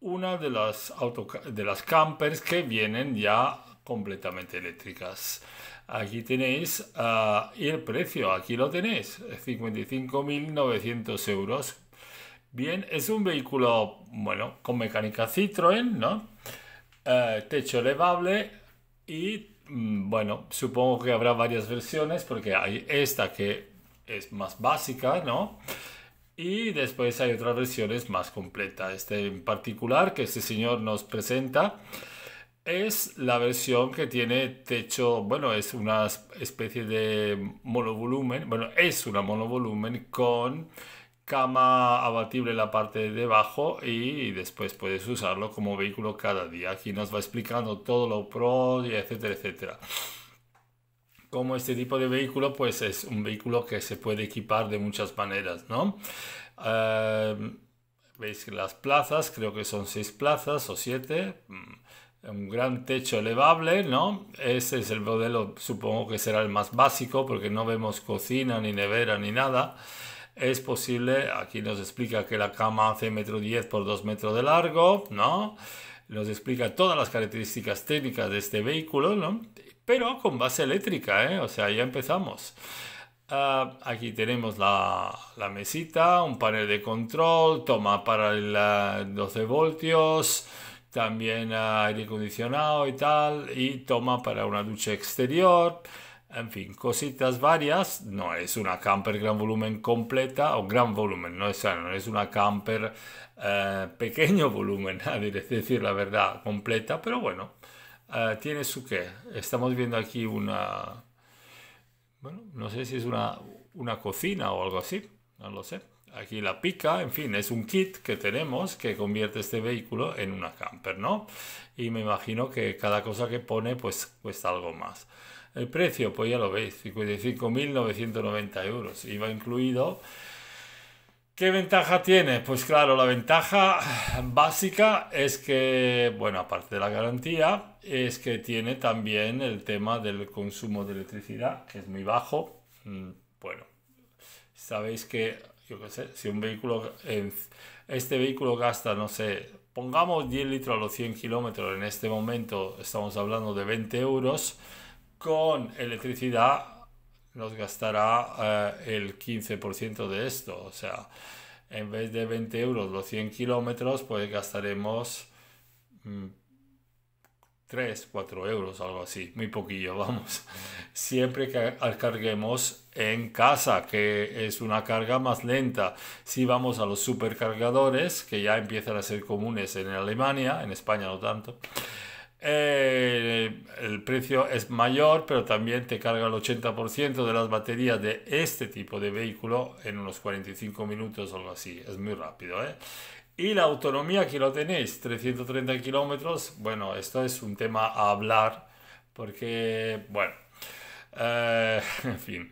una de las, de las campers que vienen ya completamente eléctricas. Aquí tenéis ah, y el precio, aquí lo tenéis, 55.900 euros. Bien, es un vehículo, bueno, con mecánica Citroën, ¿no? Eh, techo elevable y, mm, bueno, supongo que habrá varias versiones porque hay esta que es más básica, ¿no? Y después hay otras versiones más completas. Este en particular que este señor nos presenta es la versión que tiene techo, bueno, es una especie de monovolumen, bueno, es una monovolumen con cama abatible en la parte de debajo y después puedes usarlo como vehículo cada día. Aquí nos va explicando todo lo pro, y etcétera, etcétera como este tipo de vehículo, pues es un vehículo que se puede equipar de muchas maneras, ¿no? Em, veis las plazas, creo que son seis plazas o siete mm, un gran techo elevable, ¿no? Ese es el modelo, supongo que será el más básico porque no vemos cocina ni nevera ni nada. Es posible, aquí nos explica que la cama hace metro diez por 2 metros de largo, ¿no? Nos explica todas las características técnicas de este vehículo, ¿no? pero con base eléctrica, ¿eh? o sea, ya empezamos. Ah, aquí tenemos la, mesita, un panel de control, toma para el, 12 voltios, también aire acondicionado y tal, y toma para una ducha exterior, en fin, cositas varias. No es una camper gran volumen completa o gran volumen, no es, no es una camper eh, pequeño volumen, a decir la verdad, completa, pero bueno Ah, tiene su qué. Estamos viendo aquí una, bueno, no sé si es una, una cocina o algo así, no lo sé. Aquí la pica, en fin, es un kit que tenemos que convierte este vehículo en una camper, ¿no? Y me imagino que cada cosa que pone pues cuesta algo más. El precio, pues ya lo veis, 55.990 euros. Iba incluido ¿Qué ventaja tiene? Pues claro, la ventaja básica es que, bueno, aparte de la garantía, es que tiene también el tema del consumo de electricidad, que es muy bajo. Mm, bueno, sabéis que, yo qué sé, si un vehículo, este vehículo gasta, no sé, pongamos 10 litros a los 100 kilómetros, en este momento estamos hablando de 20 euros, con electricidad nos gastará eh, el 15% de esto. O sea, en vez de 20 euros los 100 kilómetros, pues gastaremos 3, mm, 4 euros, algo así, muy poquillo, vamos. Siempre que carguemos en casa, que es una carga más lenta. Si vamos a los supercargadores, que ya empiezan a ser comunes en Alemania, en España no tanto, eh, el precio es mayor, pero también te carga el 80% de las baterías de este tipo de vehículo en unos 45 minutos o algo así. Es muy rápido, ¿eh? Y la autonomía que lo tenéis, 330 kilómetros. Bueno, esto es un tema a hablar porque, bueno, eh, en fin,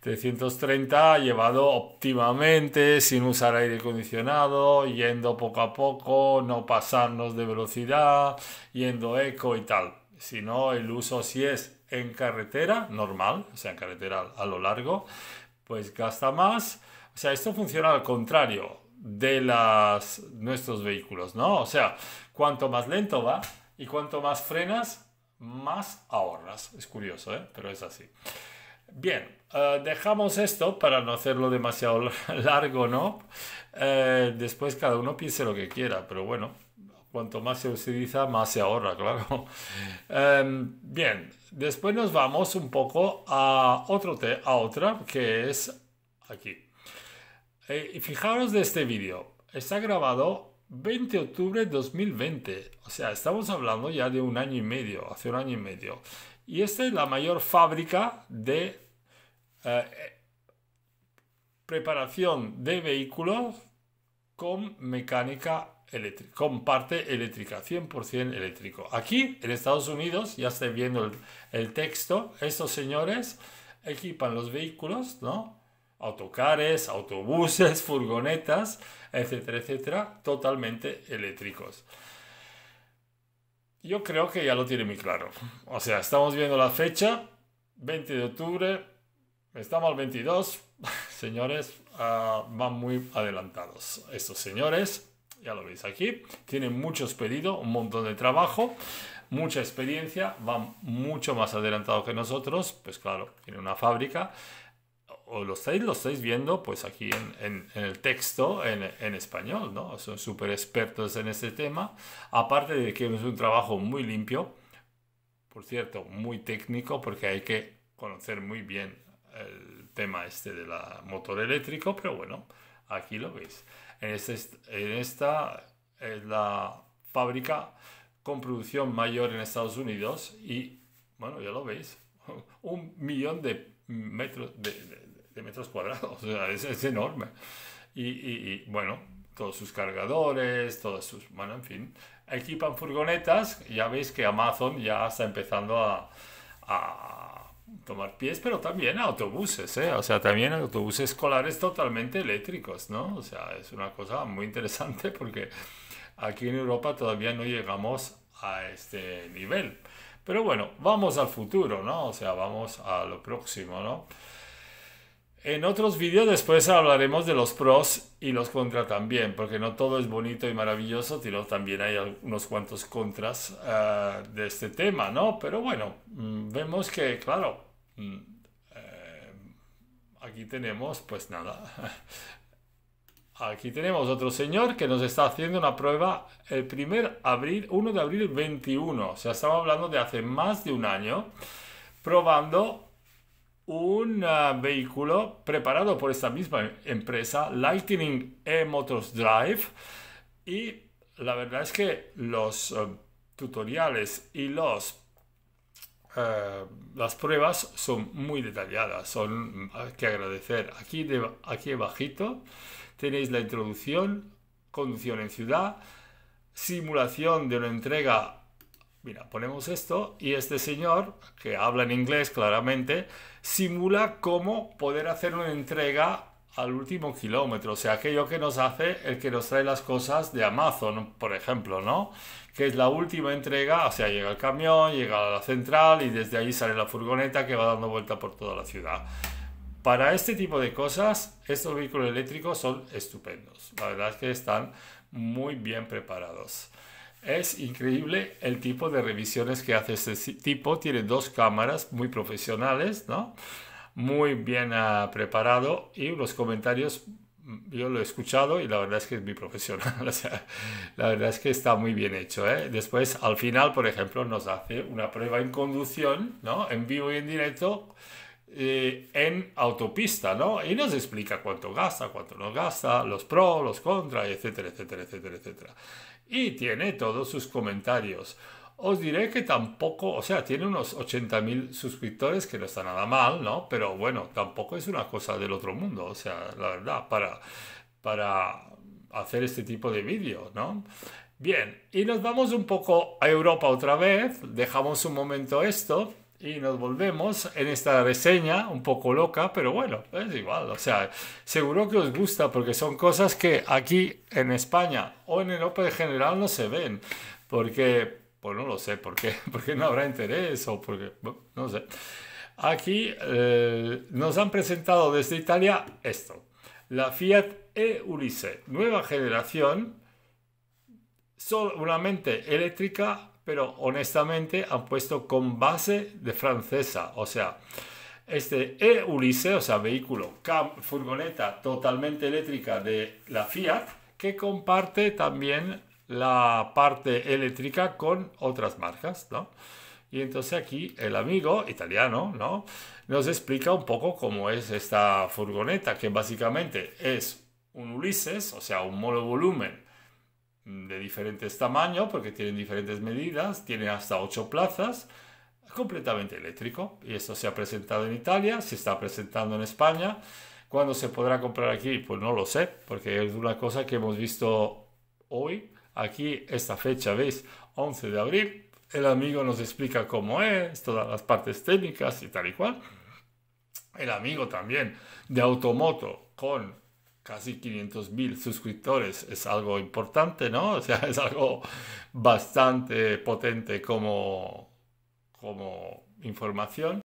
330 llevado óptimamente, sin usar aire acondicionado, yendo poco a poco, no pasarnos de velocidad, yendo eco y tal. Si no, el uso si es en carretera normal, o sea, en carretera a lo largo, pues gasta más. O sea, esto funciona al contrario de las, nuestros vehículos, ¿no? O sea, cuanto más lento va y cuanto más frenas, más ahorras. Es curioso, ¿eh? Pero es así. Bien, eh, dejamos esto para no hacerlo demasiado largo, ¿no? Eh, después cada uno piense lo que quiera, pero bueno, Cuanto más se utiliza, más se ahorra, claro. Em, bien, después nos vamos un poco a, otro a otra, que es aquí. Eh, y fijaros de este vídeo. Está grabado 20 de octubre de 2020. O sea, estamos hablando ya de un año y medio, hace un año y medio. Y esta es la mayor fábrica de eh, preparación de vehículos con mecánica con parte eléctrica, 100% eléctrico. Aquí, en Estados Unidos, ya está viendo el, texto, estos señores equipan los vehículos, ¿no? Autocares, autobuses, furgonetas, etcétera, etcétera, totalmente eléctricos. Yo creo que ya lo tiene muy claro. O sea, estamos viendo la fecha, 20 de octubre, estamos al 22, señores, ah, van muy adelantados estos señores ya lo veis aquí, tiene muchos pedidos, un montón de trabajo, mucha experiencia, va mucho más adelantado que nosotros, pues claro, tiene una fábrica, o lo estáis, lo viendo pues aquí en, el texto en, español, ¿no? Son súper expertos en este tema, aparte de que es un trabajo muy limpio, por cierto, muy técnico, porque hay que conocer muy bien el tema este del motor eléctrico, pero bueno, aquí lo veis en esta es la fábrica con producción mayor en Estados Unidos y, bueno, ya lo veis, un millón de metros, de, metros cuadrados, es, enorme. Y, bueno, todos sus cargadores, todas sus, bueno, en fin, equipan furgonetas, ya veis que Amazon ya está empezando a tomar pies, pero también autobuses, ¿eh? o sea, también autobuses escolares totalmente eléctricos, ¿no? O sea, es una cosa muy interesante porque aquí en Europa todavía no llegamos a este nivel. Pero bueno, vamos al futuro, ¿no? O sea, vamos a lo próximo, ¿no? En otros vídeos después hablaremos de los pros y los contras también, porque no todo es bonito y maravilloso, sino también hay unos cuantos contras eh, de este tema, ¿no? Pero bueno, mm, vemos que, claro, Mm, eh, aquí tenemos, pues nada. Aquí tenemos otro señor que nos está haciendo una prueba el primer abril, 1 de abril 21. O sea, estamos hablando de hace más de un año, probando un eh, vehículo preparado por esta misma empresa, Lightning E-Motors Drive. Y la verdad es que los eh, tutoriales y los eh, las pruebas son muy detalladas, son que agradecer. Aquí, de, aquí tenéis la introducción, conducción en ciudad, simulación de una entrega. Mira, ponemos esto y este señor, que habla en inglés claramente, simula cómo poder hacer una entrega al último kilómetro, o sea, aquello que nos hace el que nos trae las cosas de Amazon, por ejemplo, ¿no? Que es la última entrega, o sea, llega el camión, llega a la central y desde ahí sale la furgoneta que va dando vuelta por toda la ciudad. Para este tipo de cosas, estos vehículos eléctricos son estupendos. La verdad es que están muy bien preparados. Es increíble el tipo de revisiones que hace este tipo. Tiene dos cámaras muy profesionales, ¿no? muy bien ah, preparado y los comentarios mm, yo lo he escuchado y la verdad es que es mi profesional, la verdad es que está muy bien hecho. ¿eh? Después, al final, por ejemplo, nos hace una prueba en conducción, ¿no? En vivo y en directo, eh, en autopista, ¿no? Y nos explica cuánto gasta, cuánto no gasta, los pros, los contras, etcétera, etcétera, etcétera, etcétera. Y tiene todos sus comentarios. Os diré que tampoco, o sea, tiene unos 80.000 suscriptores, que no está nada mal, ¿no? Pero bueno, tampoco es una cosa del otro mundo, o sea, la verdad, para, para hacer este tipo de vídeo, ¿no? Bien, y nos vamos un poco a Europa otra vez, dejamos un momento esto y nos volvemos en esta reseña un poco loca, pero bueno, es igual, o sea, seguro que os gusta porque son cosas que aquí en España o en Europa en general no se ven, porque pues no lo sé, ¿por qué? Porque no habrá interés o porque, no sé. Aquí eh, nos han presentado desde Italia esto, la Fiat e Ulisse, nueva generación, solamente eléctrica, pero honestamente han puesto con base de francesa, o sea, este e Ulisse, o sea, vehículo, cam, furgoneta totalmente eléctrica de la Fiat, que comparte también la parte eléctrica con otras marcas, ¿no? Y entonces aquí el amigo italiano, ¿no? Nos explica un poco cómo es esta furgoneta, que básicamente es un Ulises, o sea, un volumen de diferentes tamaños, porque tienen diferentes medidas, tiene hasta ocho plazas, completamente eléctrico. Y esto se ha presentado en Italia, se está presentando en España. ¿Cuándo se podrá comprar aquí? Pues no lo sé, porque es una cosa que hemos visto hoy Aquí esta fecha, ¿veis? 11 de abril. El amigo nos explica cómo es, todas las partes técnicas y tal y cual. El amigo también de Automoto con casi 500.000 suscriptores es algo importante, ¿no? O sea, es algo bastante potente como, como información.